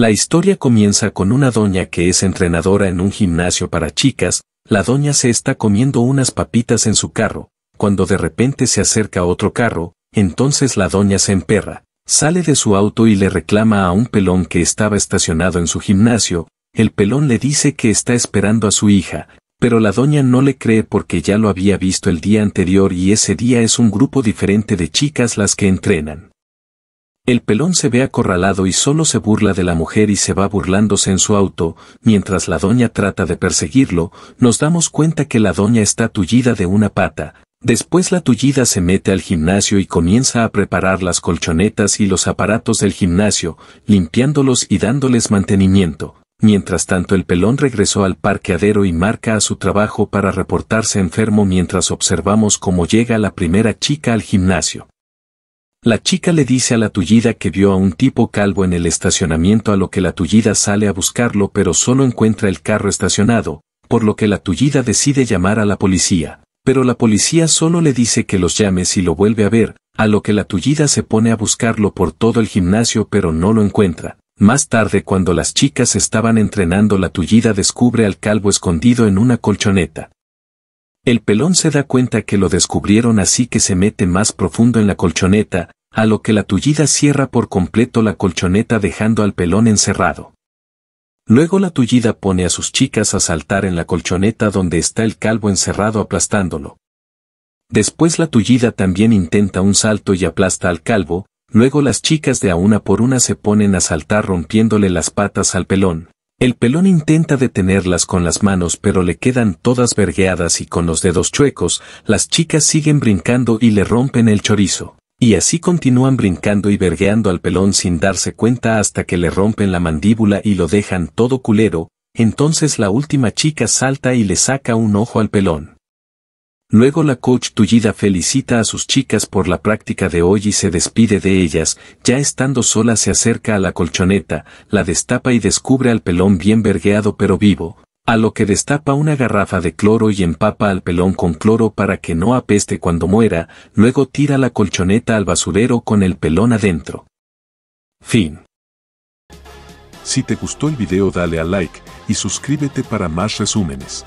La historia comienza con una doña que es entrenadora en un gimnasio para chicas, la doña se está comiendo unas papitas en su carro, cuando de repente se acerca otro carro, entonces la doña se emperra, sale de su auto y le reclama a un pelón que estaba estacionado en su gimnasio, el pelón le dice que está esperando a su hija, pero la doña no le cree porque ya lo había visto el día anterior y ese día es un grupo diferente de chicas las que entrenan. El pelón se ve acorralado y solo se burla de la mujer y se va burlándose en su auto, mientras la doña trata de perseguirlo, nos damos cuenta que la doña está tullida de una pata, después la tullida se mete al gimnasio y comienza a preparar las colchonetas y los aparatos del gimnasio, limpiándolos y dándoles mantenimiento. Mientras tanto el pelón regresó al parqueadero y marca a su trabajo para reportarse enfermo mientras observamos cómo llega la primera chica al gimnasio. La chica le dice a la tullida que vio a un tipo calvo en el estacionamiento a lo que la tullida sale a buscarlo pero solo encuentra el carro estacionado, por lo que la tullida decide llamar a la policía, pero la policía solo le dice que los llame si lo vuelve a ver, a lo que la tullida se pone a buscarlo por todo el gimnasio pero no lo encuentra. Más tarde cuando las chicas estaban entrenando la tullida descubre al calvo escondido en una colchoneta. El pelón se da cuenta que lo descubrieron así que se mete más profundo en la colchoneta, a lo que la tullida cierra por completo la colchoneta dejando al pelón encerrado. Luego la tullida pone a sus chicas a saltar en la colchoneta donde está el calvo encerrado aplastándolo. Después la tullida también intenta un salto y aplasta al calvo, luego las chicas de a una por una se ponen a saltar rompiéndole las patas al pelón. El pelón intenta detenerlas con las manos pero le quedan todas vergueadas y con los dedos chuecos, las chicas siguen brincando y le rompen el chorizo. Y así continúan brincando y vergueando al pelón sin darse cuenta hasta que le rompen la mandíbula y lo dejan todo culero, entonces la última chica salta y le saca un ojo al pelón. Luego la coach Tullida felicita a sus chicas por la práctica de hoy y se despide de ellas, ya estando sola se acerca a la colchoneta, la destapa y descubre al pelón bien vergueado pero vivo, a lo que destapa una garrafa de cloro y empapa al pelón con cloro para que no apeste cuando muera, luego tira la colchoneta al basurero con el pelón adentro. Fin. Si te gustó el video dale a like y suscríbete para más resúmenes.